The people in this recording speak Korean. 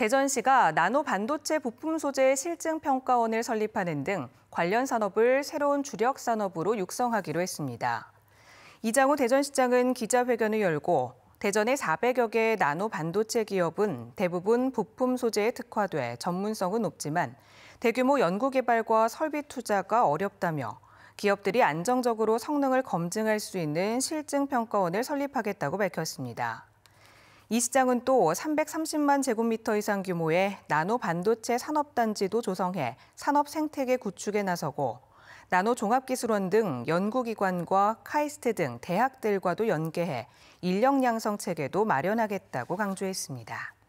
대전시가 나노 반도체 부품 소재 실증 평가원을 설립하는 등 관련 산업을 새로운 주력 산업으로 육성하기로 했습니다. 이장우 대전시장은 기자회견을 열고 대전의 400여 개 나노 반도체 기업은 대부분 부품 소재에 특화돼 전문성은 높지만 대규모 연구개발과 설비 투자가 어렵다며 기업들이 안정적으로 성능을 검증할 수 있는 실증평가원을 설립하겠다고 밝혔습니다. 이 시장은 또 330만 제곱미터 이상 규모의 나노 반도체 산업단지도 조성해 산업 생태계 구축에 나서고 나노 종합기술원 등 연구기관과 카이스트 등 대학들과도 연계해 인력 양성 체계도 마련하겠다고 강조했습니다.